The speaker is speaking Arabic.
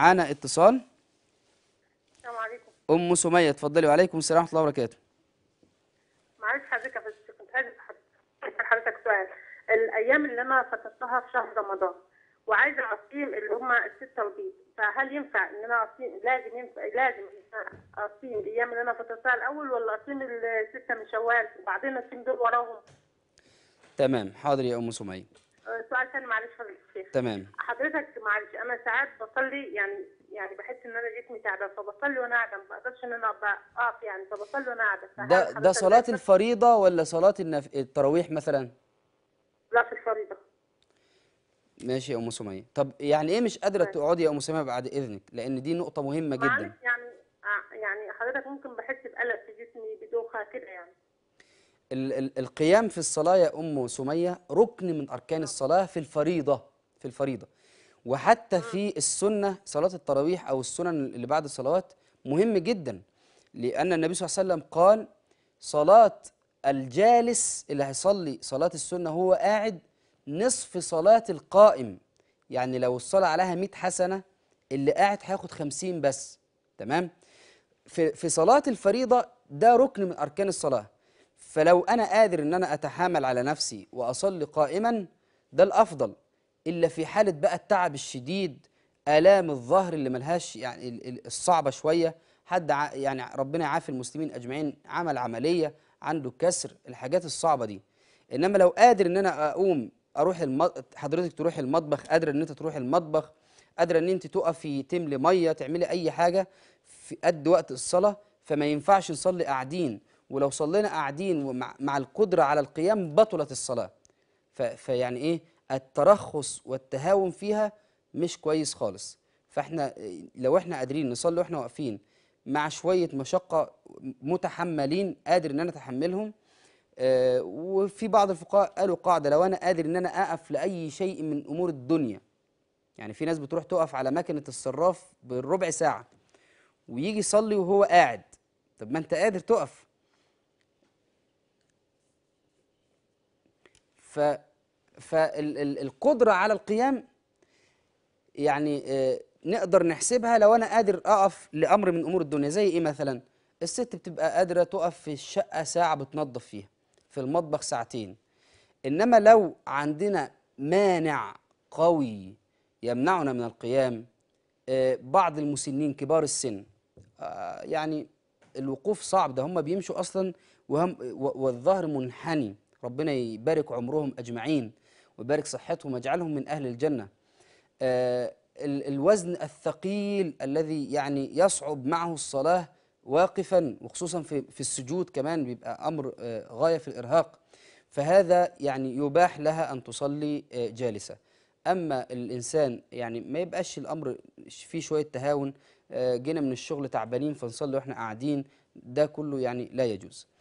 معانا اتصال السلام عليكم ام سميه اتفضلي وعليكم السلام ورحمه الله وبركاته معلش حضرتك بس كنت عايز حضرتك سؤال الايام اللي انا فتحتها في شهر رمضان وعايزه اقيم اللي هم السته وبيت فهل ينفع ان انا اقيم لازم ينفع لازم اقيم الايام اللي انا فتحتها الاول ولا اقيم السته من شوال وبعدين اقيم دول وراهم تمام حاضر يا ام سميه أه، سؤال ثاني معلش حضرتك تمام حضرتك معلش انا ساعات بصلي يعني يعني بحس ان انا جسمي تعبان فبصلي وانا قاعده ما بقدرش ان انا اقف يعني فبصلي وانا قاعده ده ده صلاه الفريضه ولا صلاه النف... التراويح مثلا؟ لا في الفريضه ماشي يا ام سميه طب يعني ايه مش قادره تقعدي يا ام سميه بعد اذنك لان دي نقطه مهمه جدا يعني آه، يعني حضرتك ممكن بحس بقلق في جسمي بدوخه كده يعني القيام في الصلاه يا ام سميه ركن من اركان آه. الصلاه في الفريضه في الفريضة وحتى نعم. في السنة صلاة التراويح أو السنن اللي بعد الصلوات مهم جدا لأن النبي صلى الله عليه وسلم قال صلاة الجالس اللي هيصلي صلاة السنة هو قاعد نصف صلاة القائم يعني لو الصلاة عليها 100 حسنة اللي قاعد هياخد 50 بس تمام في في صلاة الفريضة ده ركن من أركان الصلاة فلو أنا قادر إن أنا أتحامل على نفسي وأصلي قائما ده الأفضل إلا في حالة بقى التعب الشديد آلام الظهر اللي ملهاش يعني الصعبة شوية حد يعني ربنا يعافي المسلمين أجمعين عمل عملية عنده كسر الحاجات الصعبة دي إنما لو قادر إن أنا أقوم أروح المط... حضرتك تروح المطبخ قادرة إن أنت تروح المطبخ قادرة إن أنت تقفي تملي مية تعملي أي حاجة في قد وقت الصلاة فما ينفعش نصلي قاعدين ولو صلينا قاعدين ومع مع القدرة على القيام بطلت الصلاة ف... فيعني إيه الترخص والتهاون فيها مش كويس خالص فاحنا لو احنا قادرين نصلي واحنا واقفين مع شويه مشقه متحملين قادر ان انا اتحملهم آه وفي بعض الفقهاء قالوا قاعده لو انا قادر ان انا اقف لاي شيء من امور الدنيا يعني في ناس بتروح تقف على مكنه الصراف بالربع ساعه ويجي يصلي وهو قاعد طب ما انت قادر تقف ف فالقدرة على القيام يعني آه، نقدر نحسبها لو أنا قادر أقف لأمر من أمور الدنيا زي إيه مثلا الست بتبقى قادرة تقف في الشقة ساعة بتنظف فيها في المطبخ ساعتين إنما لو عندنا مانع قوي يمنعنا من القيام آه، بعض المسنين كبار السن آه، يعني الوقوف صعب ده هم بيمشوا أصلا وهم والظهر منحني ربنا يبارك عمرهم أجمعين وبارك صحتهم واجعلهم من أهل الجنة آه، الوزن الثقيل الذي يعني يصعب معه الصلاة واقفا وخصوصا في, السجود كمان بيبقى أمر آه، غاية في الإرهاق فهذا يعني يباح لها أن تصلي آه، جالسة أما الإنسان يعني ما يبقاش الأمر فيه شوية تهاون جينا من الشغل تعبانين فنصلي واحنا قاعدين ده كله يعني لا يجوز